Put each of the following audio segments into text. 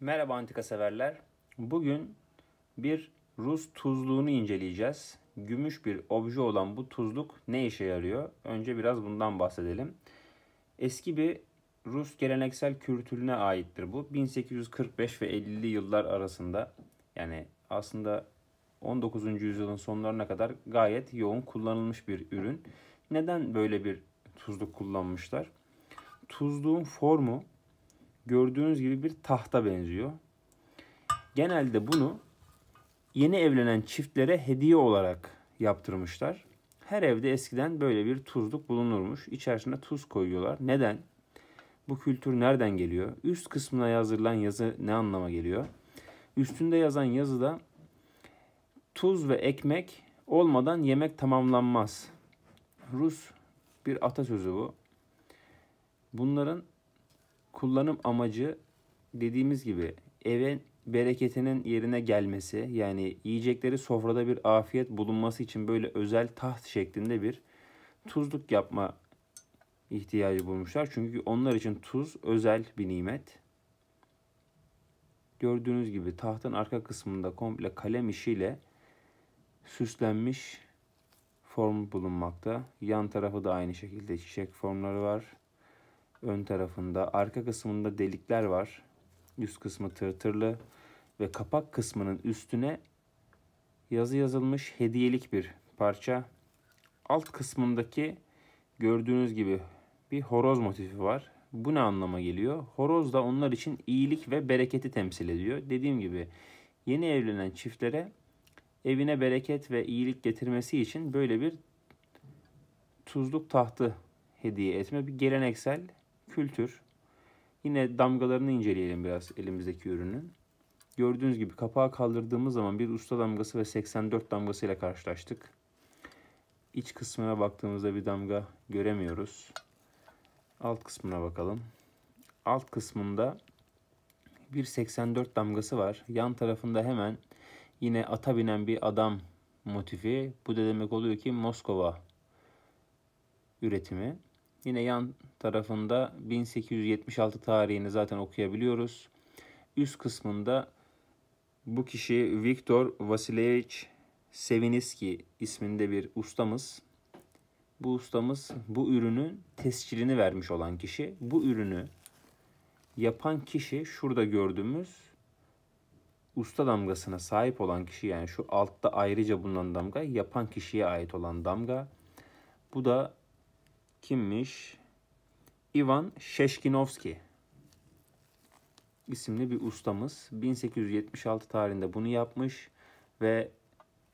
Merhaba antika severler. Bugün bir Rus tuzluğunu inceleyeceğiz. Gümüş bir obje olan bu tuzluk ne işe yarıyor? Önce biraz bundan bahsedelim. Eski bir Rus geleneksel kültürüne aittir bu. 1845 ve 50'li yıllar arasında yani aslında 19. yüzyılın sonlarına kadar gayet yoğun kullanılmış bir ürün. Neden böyle bir tuzluk kullanmışlar? Tuzluğun formu gördüğünüz gibi bir tahta benziyor. Genelde bunu yeni evlenen çiftlere hediye olarak yaptırmışlar. Her evde eskiden böyle bir tuzluk bulunurmuş. İçerisine tuz koyuyorlar. Neden? Bu kültür nereden geliyor? Üst kısmına yazılan yazı ne anlama geliyor? Üstünde yazan yazıda tuz ve ekmek olmadan yemek tamamlanmaz. Rus bir atasözü bu. Bunların kullanım amacı dediğimiz gibi evin bereketinin yerine gelmesi yani yiyecekleri sofrada bir afiyet bulunması için böyle özel taht şeklinde bir tuzluk yapma ihtiyacı bulmuşlar. Çünkü onlar için tuz özel bir nimet. Gördüğünüz gibi tahtın arka kısmında komple kalem işiyle süslenmiş form bulunmakta. Yan tarafı da aynı şekilde çiçek formları var ön tarafında. Arka kısmında delikler var. Üst kısmı tırtırlı ve kapak kısmının üstüne yazı yazılmış hediyelik bir parça. Alt kısmındaki gördüğünüz gibi bir horoz motifi var. Bu ne anlama geliyor? Horoz da onlar için iyilik ve bereketi temsil ediyor. Dediğim gibi yeni evlenen çiftlere evine bereket ve iyilik getirmesi için böyle bir tuzluk tahtı hediye etme bir geleneksel kültür. Yine damgalarını inceleyelim biraz elimizdeki ürünün. Gördüğünüz gibi kapağı kaldırdığımız zaman bir usta damgası ve 84 damgası ile karşılaştık. İç kısmına baktığımızda bir damga göremiyoruz. Alt kısmına bakalım. Alt kısmında bir 84 damgası var. Yan tarafında hemen yine ata binen bir adam motifi. Bu da demek oluyor ki Moskova üretimi. Yine yan tarafında 1876 tarihini zaten okuyabiliyoruz. Üst kısmında bu kişi Viktor Vasilievich Seviniski isminde bir ustamız. Bu ustamız bu ürünün tescilini vermiş olan kişi. Bu ürünü yapan kişi şurada gördüğümüz usta damgasına sahip olan kişi yani şu altta ayrıca bulunan damga yapan kişiye ait olan damga. Bu da kimmiş? Ivan Şeşkinovski isimli bir ustamız 1876 tarihinde bunu yapmış ve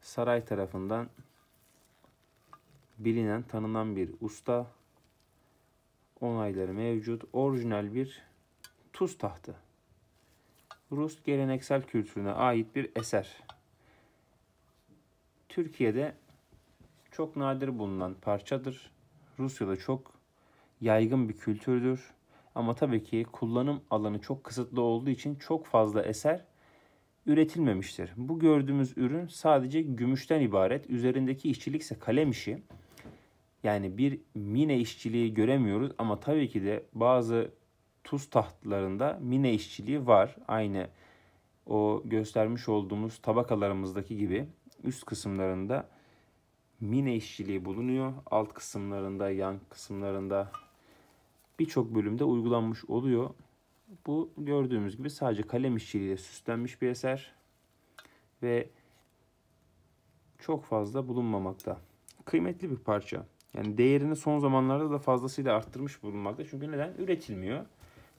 saray tarafından bilinen, tanınan bir usta. Onayları mevcut. Orijinal bir tuz tahtı. Rus geleneksel kültürüne ait bir eser. Türkiye'de çok nadir bulunan parçadır. Rusya'da çok yaygın bir kültürdür. Ama tabii ki kullanım alanı çok kısıtlı olduğu için çok fazla eser üretilmemiştir. Bu gördüğümüz ürün sadece gümüşten ibaret. Üzerindeki işçilik ise kalem işi. Yani bir mine işçiliği göremiyoruz ama tabii ki de bazı tuz tahtlarında mine işçiliği var. Aynı o göstermiş olduğumuz tabakalarımızdaki gibi üst kısımlarında mine işçiliği bulunuyor. Alt kısımlarında, yan kısımlarında birçok bölümde uygulanmış oluyor. Bu gördüğümüz gibi sadece kalem işçiliğiyle süslenmiş bir eser ve çok fazla bulunmamakta. Kıymetli bir parça. Yani değerini son zamanlarda da fazlasıyla arttırmış bulunmakta. Çünkü neden? Üretilmiyor.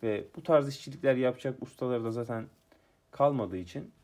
Ve bu tarz işçilikler yapacak ustaları da zaten kalmadığı için